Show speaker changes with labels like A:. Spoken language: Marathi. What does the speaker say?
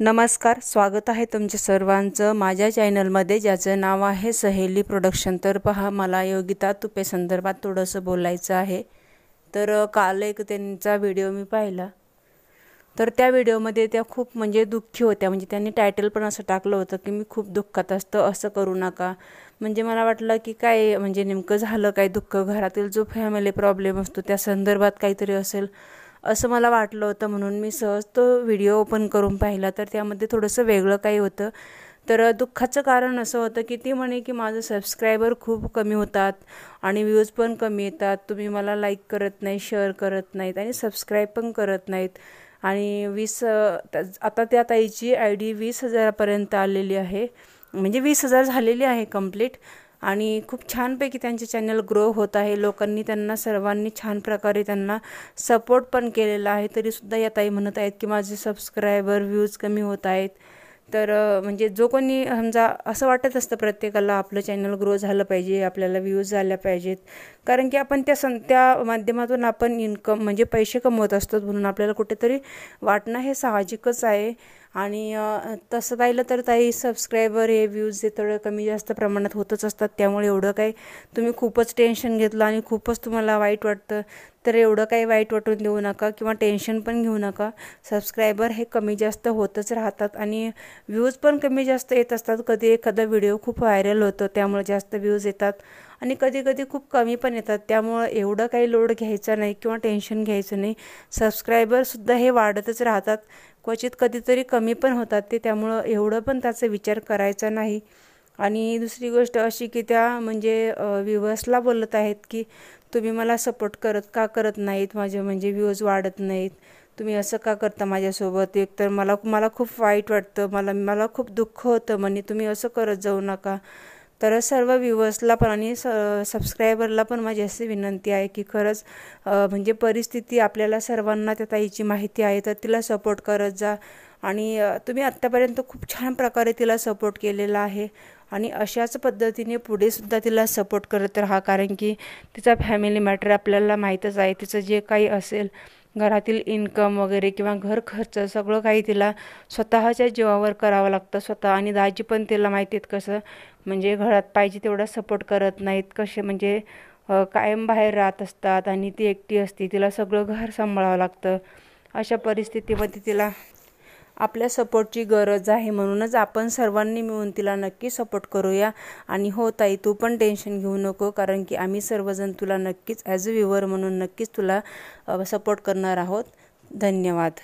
A: नमस्कार स्वागत आहे तुमच्या सर्वांचं माझ्या चॅनलमध्ये ज्याचं नाव आहे सहेली प्रोडक्शन तर पहा मला योगिता तुपे संदर्भात थोडंसं बोलायचं आहे तर काल एक त्यांचा व्हिडिओ मी पाहिला तर त्या व्हिडिओमध्ये त्या खूप म्हणजे दुःखी होत्या म्हणजे त्यांनी टायटल पण असं टाकलं होतं की मी खूप दुःखात असतं असं करू नका म्हणजे मला वाटलं की काय म्हणजे नेमकं झालं काय दुःख घरातील जो फॅमिली प्रॉब्लेम असतो त्या संदर्भात काहीतरी असेल असं मला वाटलं होतं म्हणून मी सहज तो व्हिडिओ ओपन करून पाहिला तर त्यामध्ये थोडंसं वेगळं काही होतं तर दुःखाचं कारण असं होतं की ती म्हणे की माझं सबस्क्रायबर खूप कमी होतात आणि व्ह्यूज पण कमी येतात तुम्ही मला लाईक करत नाही शेअर करत नाहीत आणि सबस्क्राईब पण करत नाहीत आणि वीस आता त्या ताईची आय डी वीस हजारापर्यंत आलेली आहे म्हणजे वीस हजार झालेली आहे कंप्लीट आणि खूप छानपैकी त्यांचे चॅनल ग्रो होत आहे लोकांनी त्यांना सर्वांनी छान प्रकारे त्यांना सपोर्ट पण केलेला आहे तरीसुद्धा या ताई म्हणत आहेत की माझे सबस्क्रायबर व्ह्यूज कमी होत आहेत तर म्हणजे जो कोणी समजा असं वाटत असतं प्रत्येकाला आपलं चॅनल ग्रो झालं पाहिजे आपल्याला व्ह्यूज झाल्या पाहिजेत कारण की आपण त्या सं त्या माध्यमातून आपण इन्कम म्हणजे पैसे कमवत असतो म्हणून आपल्याला कुठेतरी वाटणं हे साहजिकच आहे आणि तसं पाहिलं तर ताई सबस्क्रायबर हे व्ह्यूज हे थोडं कमी जास्त प्रमाणात होतच असतात त्यामुळे एवढं काही तुम्ही खूपच टेन्शन घेतलं आणि खूपच तुम्हाला वाईट वाटतं तर एवढं काही वाईट वाटून देऊ नका किंवा टेन्शन पण घेऊ नका सबस्क्रायबर हे कमी जास्त होतच राहतात आणि व्ह्यूज पण कमी जास्त येत असतात कधी एखादा व्हिडिओ खूप व्हायरल होतो त्यामुळे जास्त व्ह्यूज येतात आणि कधी कधी खूप कमी पण येतात त्यामुळं एवढं काही लोड घ्यायचा नाही किंवा टेन्शन घ्यायचं नाही सबस्क्रायबरसुद्धा हे वाढतच राहतात क्वचित कधीतरी कमी पण होतात ते त्यामुळं एवढं पण त्याचा विचार करायचा नाही आणि दुसरी गोष्ट अशी की त्या म्हणजे व्ह्यूवर्सला बोलत आहेत की तुम्ही मला सपोर्ट करत का करत नाहीत माझे म्हणजे व्ह्यूज वाढत नाहीत तुम्ही असं का करता माझ्यासोबत एक तर मला मला खूप वाईट वाटतं मला मला खूप दुःख होतं म्हणे तुम्ही असं करत जाऊ नका तर सर्व व्ह्युअर्सला पण आणि स सबस्क्रायबरला पण माझी अशी विनंती आहे की खरंच म्हणजे परिस्थिती आपल्याला सर्वांना त्या ताईची माहिती आहे तर तिला सपोर्ट करत जा आणि तुम्ही आत्तापर्यंत खूप छान प्रकारे तिला सपोर्ट केलेला आहे आणि अशाच पद्धतीने पुढेसुद्धा तिला सपोर्ट करत राहा कारण की तिचा फॅमिली मॅटर आपल्याला माहीतच आहे तिचं जे काही असेल घरातील इन्कम वगैरे किंवा घर खर्च सगळं काही तिला स्वतःच्या जीवावर करावं लागतं स्वतः आणि दाजी पण तिला माहिती आहेत कसं म्हणजे घरात पाहिजे तेवढा सपोर्ट करत नाहीत कसे म्हणजे कायम बाहेर राहत असतात आणि ती एकटी असते तिला सगळं घर सांभाळावं लागतं अशा परिस्थितीमध्ये तिला आपल्या सपोर्टची गरज आहे म्हणूनच आपण सर्वांनी मिळून तिला नक्की सपोर्ट करूया आणि हो ताई तू पण टेन्शन घेऊ नको कारण की आम्ही सर्वजण तुला नक्कीच ॲज अ व्ह्युअर म्हणून नक्कीच तुला सपोर्ट करणार आहोत धन्यवाद